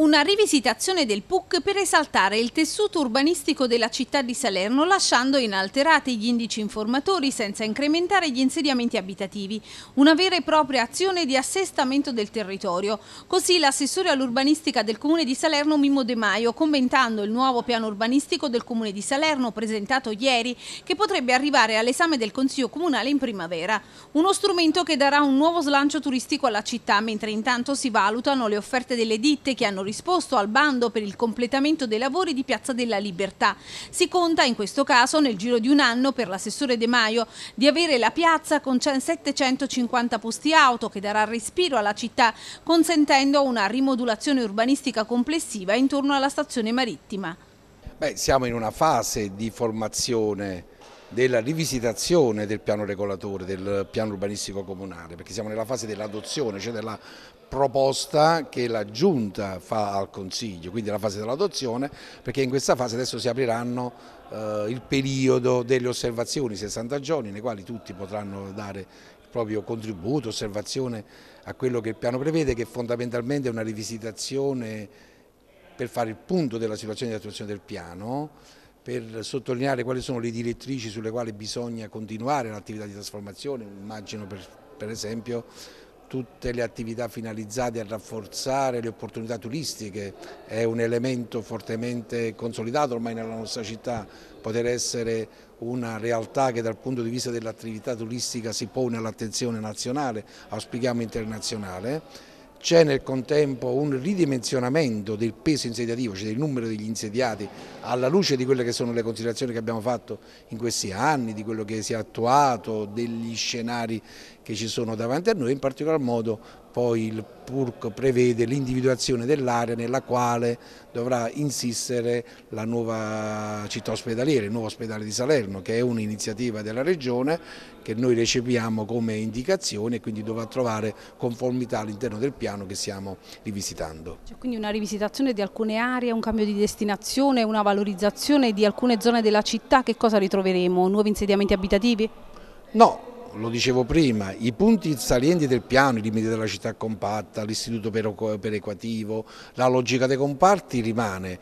Una rivisitazione del PUC per esaltare il tessuto urbanistico della città di Salerno lasciando inalterati gli indici informatori senza incrementare gli insediamenti abitativi. Una vera e propria azione di assestamento del territorio. Così l'assessore all'urbanistica del Comune di Salerno Mimmo De Maio commentando il nuovo piano urbanistico del Comune di Salerno presentato ieri che potrebbe arrivare all'esame del Consiglio Comunale in primavera. Uno strumento che darà un nuovo slancio turistico alla città mentre intanto si valutano le offerte delle ditte che hanno risposto al bando per il completamento dei lavori di Piazza della Libertà. Si conta in questo caso nel giro di un anno per l'assessore De Maio di avere la piazza con 750 posti auto che darà respiro alla città consentendo una rimodulazione urbanistica complessiva intorno alla stazione marittima. Beh, siamo in una fase di formazione della rivisitazione del piano regolatore, del piano urbanistico comunale, perché siamo nella fase dell'adozione, cioè della proposta che la Giunta fa al Consiglio, quindi la fase dell'adozione, perché in questa fase adesso si apriranno eh, il periodo delle osservazioni, 60 giorni, nei quali tutti potranno dare il proprio contributo, osservazione a quello che il piano prevede, che fondamentalmente è una rivisitazione per fare il punto della situazione di attuazione del piano, per sottolineare quali sono le direttrici sulle quali bisogna continuare l'attività di trasformazione, immagino per, per esempio tutte le attività finalizzate a rafforzare le opportunità turistiche, è un elemento fortemente consolidato ormai nella nostra città, poter essere una realtà che dal punto di vista dell'attività turistica si pone all'attenzione nazionale, auspichiamo internazionale c'è nel contempo un ridimensionamento del peso insediativo, cioè del numero degli insediati, alla luce di quelle che sono le considerazioni che abbiamo fatto in questi anni, di quello che si è attuato, degli scenari che ci sono davanti a noi, in particolar modo poi il PURC prevede l'individuazione dell'area nella quale dovrà insistere la nuova città ospedaliera, il nuovo ospedale di Salerno, che è un'iniziativa della Regione che noi recepiamo come indicazione e quindi dovrà trovare conformità all'interno del piano che stiamo rivisitando. Cioè, quindi una rivisitazione di alcune aree, un cambio di destinazione, una valorizzazione di alcune zone della città, che cosa ritroveremo? Nuovi insediamenti abitativi? No, lo dicevo prima, i punti salienti del piano, i limiti della città compatta, l'istituto perequativo, la logica dei comparti rimane.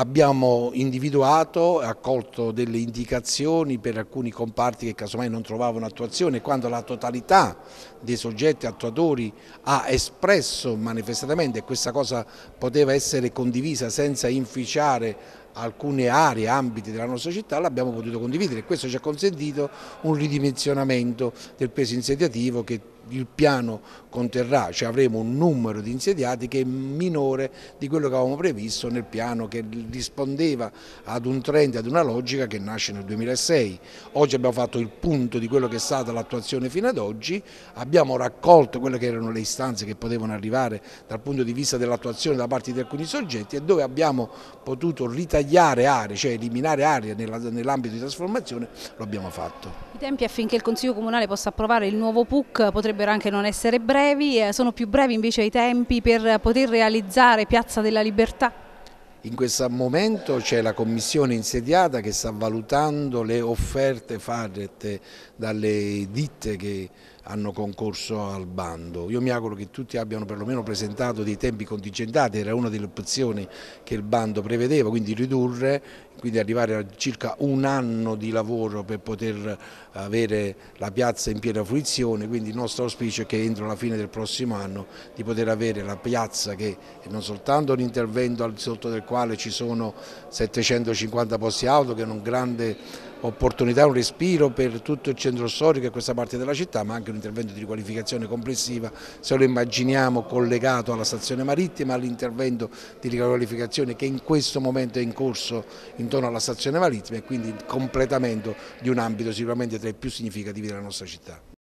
Abbiamo individuato e accolto delle indicazioni per alcuni comparti che casomai non trovavano attuazione quando la totalità dei soggetti attuatori ha espresso manifestamente e questa cosa poteva essere condivisa senza inficiare alcune aree, ambiti della nostra città l'abbiamo potuto condividere e questo ci ha consentito un ridimensionamento del peso insediativo che il piano conterrà, cioè avremo un numero di insediati che è minore di quello che avevamo previsto nel piano che rispondeva ad un trend, ad una logica che nasce nel 2006. Oggi abbiamo fatto il punto di quello che è stata l'attuazione fino ad oggi, abbiamo raccolto quelle che erano le istanze che potevano arrivare dal punto di vista dell'attuazione da parte di alcuni soggetti e dove abbiamo potuto ritagliare aree, cioè eliminare aree nell'ambito di trasformazione, lo abbiamo fatto. I tempi affinché il Consiglio Comunale possa approvare il nuovo PUC potrebbero anche non essere brevi, eh, sono più brevi invece i tempi per poter realizzare Piazza della Libertà? In questo momento c'è la commissione insediata che sta valutando le offerte fatte dalle ditte che hanno concorso al bando. Io mi auguro che tutti abbiano perlomeno presentato dei tempi contingentati, era una delle opzioni che il bando prevedeva, quindi ridurre, quindi arrivare a circa un anno di lavoro per poter avere la piazza in piena fruizione, quindi il nostro auspicio è che entro la fine del prossimo anno di poter avere la piazza che è non soltanto un intervento al sotto del quale ci sono 750 posti auto, che è un grande opportunità, un respiro per tutto il centro storico e questa parte della città, ma anche un intervento di riqualificazione complessiva, se lo immaginiamo collegato alla stazione marittima, all'intervento di riqualificazione che in questo momento è in corso intorno alla stazione marittima e quindi il completamento di un ambito sicuramente tra i più significativi della nostra città.